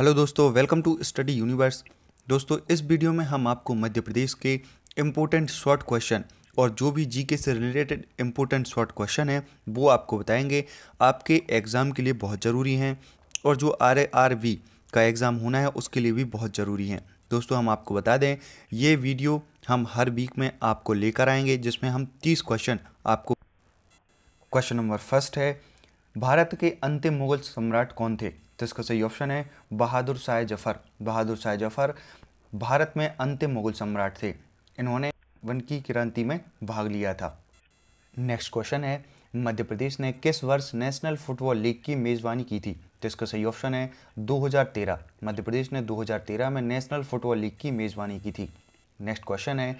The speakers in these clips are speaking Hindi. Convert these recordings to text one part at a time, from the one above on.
हेलो दोस्तों वेलकम टू स्टडी यूनिवर्स दोस्तों इस वीडियो में हम आपको मध्य प्रदेश के इम्पोर्टेंट शॉर्ट क्वेश्चन और जो भी जीके से रिलेटेड इम्पोर्टेंट शॉर्ट क्वेश्चन है वो आपको बताएंगे आपके एग्ज़ाम के लिए बहुत ज़रूरी हैं और जो आर आर वी का एग्ज़ाम होना है उसके लिए भी बहुत ज़रूरी हैं दोस्तों हम आपको बता दें ये वीडियो हम हर वीक में आपको लेकर आएंगे जिसमें हम तीस क्वेश्चन आपको क्वेश्चन नंबर फर्स्ट है भारत के अंतिम मुगल सम्राट कौन थे तो इसका सही ऑप्शन है बहादुर शाह जफर बहादुर शाह जफर भारत में अंतिम मुगल सम्राट थे इन्होंने वन की क्रांति में भाग लिया था नेक्स्ट क्वेश्चन है मध्य प्रदेश ने किस वर्ष नेशनल फुटबॉल लीग की मेज़बानी की थी तो इसका सही ऑप्शन है 2013 मध्य प्रदेश ने 2013 में नेशनल फुटबॉल लीग की मेज़बानी की थी नेक्स्ट क्वेश्चन है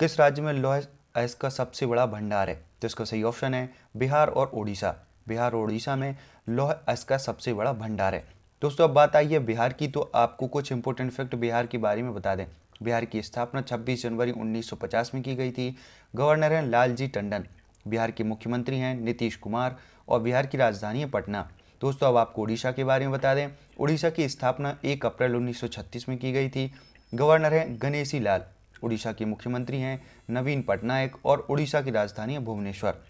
किस राज्य में लोह आयस का सबसे बड़ा भंडार है तो इसका सही ऑप्शन है बिहार और उड़ीसा बिहार उड़ीसा में लौह अस का सबसे बड़ा भंडार है दोस्तों अब बात आई है बिहार की तो आपको कुछ इंपोर्टेंट फैक्ट बिहार के बारे में बता दें बिहार की स्थापना 26 जनवरी 1950 में की गई थी गवर्नर हैं लालजी टंडन बिहार के मुख्यमंत्री हैं नीतीश कुमार और बिहार की राजधानी है पटना दोस्तों अब आपको उड़ीसा के बारे में बता दें उड़ीसा की स्थापना 1 अप्रैल 1936 में की गई थी गवर्नर हैं गणेशी लाल उड़ीसा के मुख्यमंत्री हैं नवीन पटनायक और उड़ीसा की राजधानी है भुवनेश्वर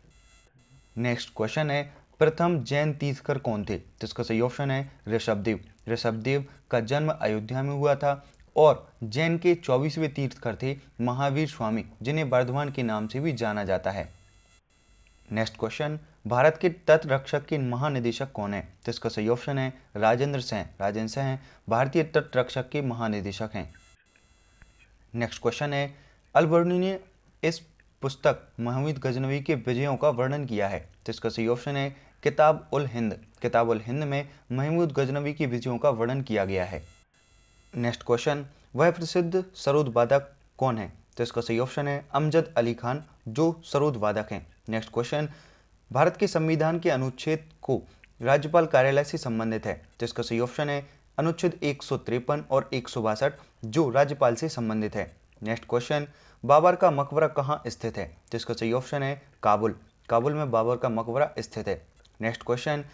नेक्स्ट क्वेश्चन है प्रथम जैन तीर्थकर कौन थे तो इसका सही ऑप्शन है ऋषभदेव ऋषभदेव का जन्म अयोध्या में हुआ था और जैन के चौबीसवें तीर्थकर थे महावीर स्वामी जिन्हें बर्धमान के नाम से भी जाना जाता है नेक्स्ट क्वेश्चन भारत के तटरक्षक के महानिदेशक कौन है तो इसका सही ऑप्शन है राजेंद्र सिंह राजेंद्र सिंह भारतीय तटरक्षक के महानिदेशक हैं नेक्स्ट क्वेश्चन है अलबर्नी ने इस पुस्तक महमूद गजनवी के विजयों का वर्णन किया है जिसका सही ऑप्शन है किताब उल हिंद किताब उल हिंद में महमूद गजनवी के विजयों का वर्णन किया गया है नेक्स्ट क्वेश्चन वह प्रसिद्ध सरूद वादक कौन है तो इसका सही ऑप्शन है अमजद अली खान जो सरूद वादक हैं नेक्स्ट क्वेश्चन भारत के संविधान के अनुच्छेद को राज्यपाल कार्यालय से संबंधित है तो इसका सही ऑप्शन है अनुच्छेद एक और एक जो राज्यपाल से संबंधित है नेक्स्ट क्वेश्चन बाबर का मकबरा कहाँ स्थित है तो इसका सही ऑप्शन है काबुल काबुल में बाबर का मकबरा स्थित है नेक्स्ट क्वेश्चन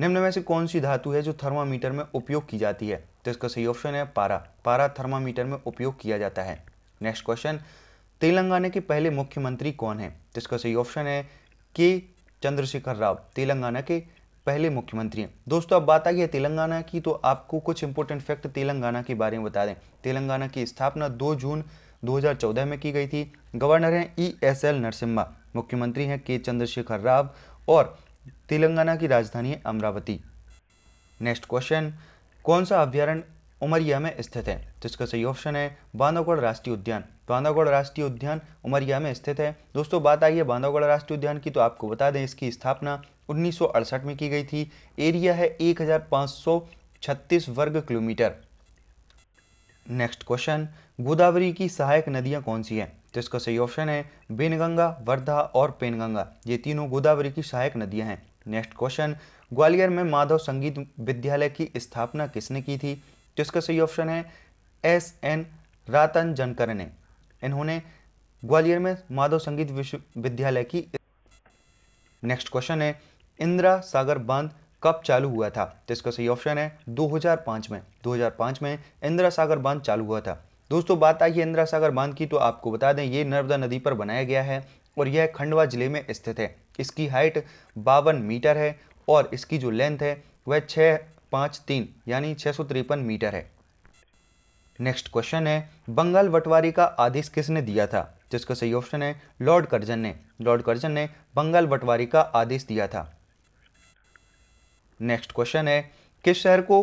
निम्न में से कौन सी धातु है जो थर्मामीटर में उपयोग की जाती है तो इसका सही ऑप्शन है पारा पारा थर्मामीटर में उपयोग किया जाता है नेक्स्ट क्वेश्चन तेलंगाना के पहले मुख्यमंत्री कौन है तो इसका सही ऑप्शन है के चंद्रशेखर राव तेलंगाना के पहले मुख्यमंत्री हैं दोस्तों अब बात आ गई है तेलंगाना की तो आपको कुछ इंपॉर्टेंट फैक्ट तेलंगाना के बारे में बता दें तेलंगाना की स्थापना दो जून 2014 में की गई थी गवर्नर हैं ई एस एल नरसिम्हा मुख्यमंत्री हैं के चंद्रशेखर राव और तेलंगाना की राजधानी है अमरावती नेक्स्ट क्वेश्चन कौन सा अभ्यारण्य उमरिया में स्थित है तो इसका सही ऑप्शन है बांधवगढ़ राष्ट्रीय उद्यान बांधवगढ़ राष्ट्रीय उद्यान उमरिया में स्थित है दोस्तों बात आई है बांधवगढ़ राष्ट्रीय उद्यान की तो आपको बता दें इसकी स्थापना उन्नीस में की गई थी एरिया है एक वर्ग किलोमीटर नेक्स्ट क्वेश्चन गोदावरी की सहायक नदियाँ कौन सी हैं तो इसका सही ऑप्शन है बेनगंगा वर्धा और पेनगंगा ये तीनों गोदावरी की सहायक नदियाँ हैं नेक्स्ट क्वेश्चन ग्वालियर में माधव संगीत विद्यालय की स्थापना किसने की थी तो इसका सही ऑप्शन है एस एन रातन जनकर ने इन्होंने ग्वालियर में माधव संगीत विश्वविद्यालय की नेक्स्ट क्वेश्चन है इंदिरा सागर बांध कब चालू हुआ था तो इसका सही ऑप्शन है 2005 में 2005 में इंदिरा सागर बांध चालू हुआ था दोस्तों बात आई है इंदिरा सागर बांध की तो आपको बता दें ये नर्मदा नदी पर बनाया गया है और यह खंडवा जिले में स्थित है इसकी हाइट बावन मीटर है और इसकी जो लेंथ है वह छः पाँच तीन यानी छः मीटर है नेक्स्ट क्वेश्चन है बंगाल बंटवारे का आदेश किसने दिया था जिसका सही ऑप्शन है लॉर्ड कर्जन ने लॉर्ड कर्जन ने बंगाल बंटवारे का आदेश दिया था नेक्स्ट क्वेश्चन है किस शहर को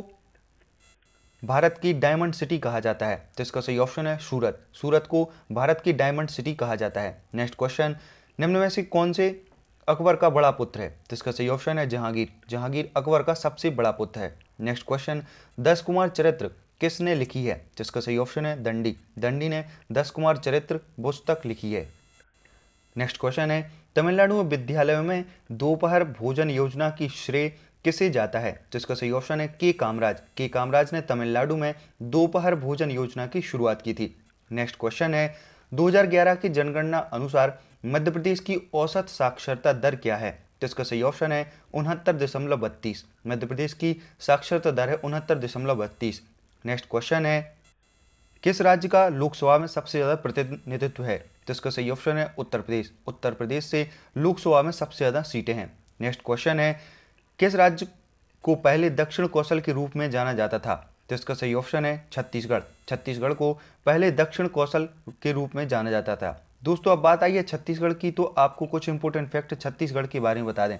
भारत की डायमंड सिटी कहा जाता है तो इसका सही ऑप्शन है सूरत सूरत को भारत की डायमंड सिटी कहा जाता है नेक्स्ट क्वेश्चन निम्न में से कौन से अकबर का बड़ा पुत्र है तो इसका सही ऑप्शन है जहांगीर जहांगीर अकबर का सबसे बड़ा पुत्र है नेक्स्ट क्वेश्चन दस कुमार चरित्र किसने लिखी है तो इसका सही ऑप्शन है दंडी दंडी ने दस कुमार चरित्र पुस्तक लिखी है नेक्स्ट क्वेश्चन है तमिलनाडु विद्यालयों में दोपहर भोजन योजना की श्रेय किसे जाता है तो इसका सही ऑप्शन है के कामराज के कामराज ने तमिलनाडु में दोपहर भोजन योजना की शुरुआत की थी नेक्स्ट क्वेश्चन है 2011 की जनगणना अनुसार मध्य प्रदेश की औसत साक्षरता दर क्या है तो इसका सही ऑप्शन है उनहत्तर दशमलव बत्तीस मध्य प्रदेश की साक्षरता दर है उनहत्तर दशमलव बत्तीस नेक्स्ट क्वेश्चन है किस राज्य का लोकसभा में सबसे ज़्यादा प्रतिनिधित्व है तो इसका सही ऑप्शन है उत्तर प्रदेश उत्तर प्रदेश से लोकसभा में सबसे ज़्यादा सीटें हैं नेक्स्ट क्वेश्चन है किस राज्य को पहले दक्षिण कौशल के रूप में जाना जाता था तो इसका सही ऑप्शन है छत्तीसगढ़ छत्तीसगढ़ को पहले दक्षिण कौशल के रूप में जाना जाता था दोस्तों अब बात आई है छत्तीसगढ़ की तो आपको कुछ इंपोर्टेंट फैक्ट छत्तीसगढ़ के बारे में बता दें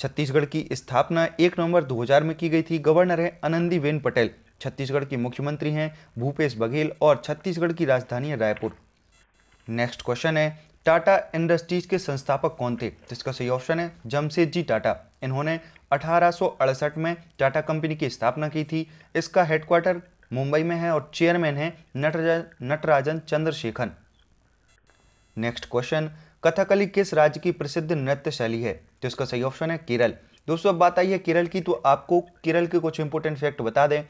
छत्तीसगढ़ की स्थापना एक नवंबर 2000 में की गई थी गवर्नर है आनंदीबेन पटेल छत्तीसगढ़ के मुख्यमंत्री हैं भूपेश बघेल और छत्तीसगढ़ की राजधानी है रायपुर नेक्स्ट क्वेश्चन है टाटा इंडस्ट्रीज के संस्थापक कौन थे जिसका सही ऑप्शन है जमशेद जी टाटा इन्होंने अठारह में टाटा कंपनी की स्थापना की थी इसका हेडक्वार्टर मुंबई में है और चेयरमैन है नटराजन नटराजन चंद्रशेखर नेक्स्ट क्वेश्चन कथकली किस राज्य की प्रसिद्ध नृत्य शैली है तो इसका सही ऑप्शन है केरल दोस्तों अब बात आई है केरल की तो आपको केरल के कुछ इंपोर्टेंट फैक्ट बता दें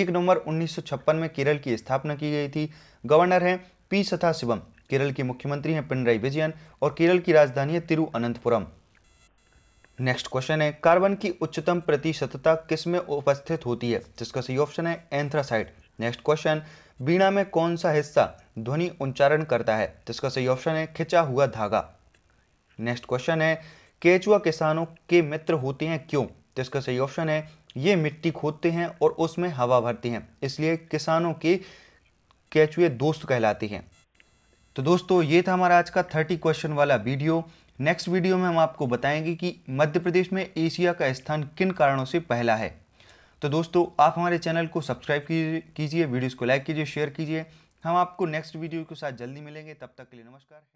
एक नवंबर 1956 में केरल की स्थापना की गई थी गवर्नर हैं पी सथा शिवम केरल के मुख्यमंत्री हैं पिनराई विजयन और केरल की राजधानी है तिरुअनंतपुरम नेक्स्ट क्वेश्चन है कार्बन की उच्चतम प्रतिशतता किस में उपस्थित होती है जिसका सही ऑप्शन है एंथ्रासाइड नेक्स्ट क्वेश्चन बीणा में कौन सा हिस्सा ध्वनि उच्चारण करता है जिसका सही ऑप्शन है खिंचा हुआ धागा नेक्स्ट क्वेश्चन है केचुआ किसानों के मित्र होते हैं क्यों जिसका सही ऑप्शन है ये मिट्टी खोदते हैं और उसमें हवा भरती हैं इसलिए किसानों के केचुए दोस्त कहलाती हैं तो दोस्तों ये था हमारा आज का थर्टी क्वेश्चन वाला वीडियो नेक्स्ट वीडियो में हम आपको बताएंगे कि मध्य प्रदेश में एशिया का स्थान किन कारणों से पहला है तो दोस्तों आप हमारे चैनल को सब्सक्राइब कीजिए वीडियोस को लाइक कीजिए शेयर कीजिए हम आपको नेक्स्ट वीडियो के साथ जल्दी मिलेंगे तब तक के लिए नमस्कार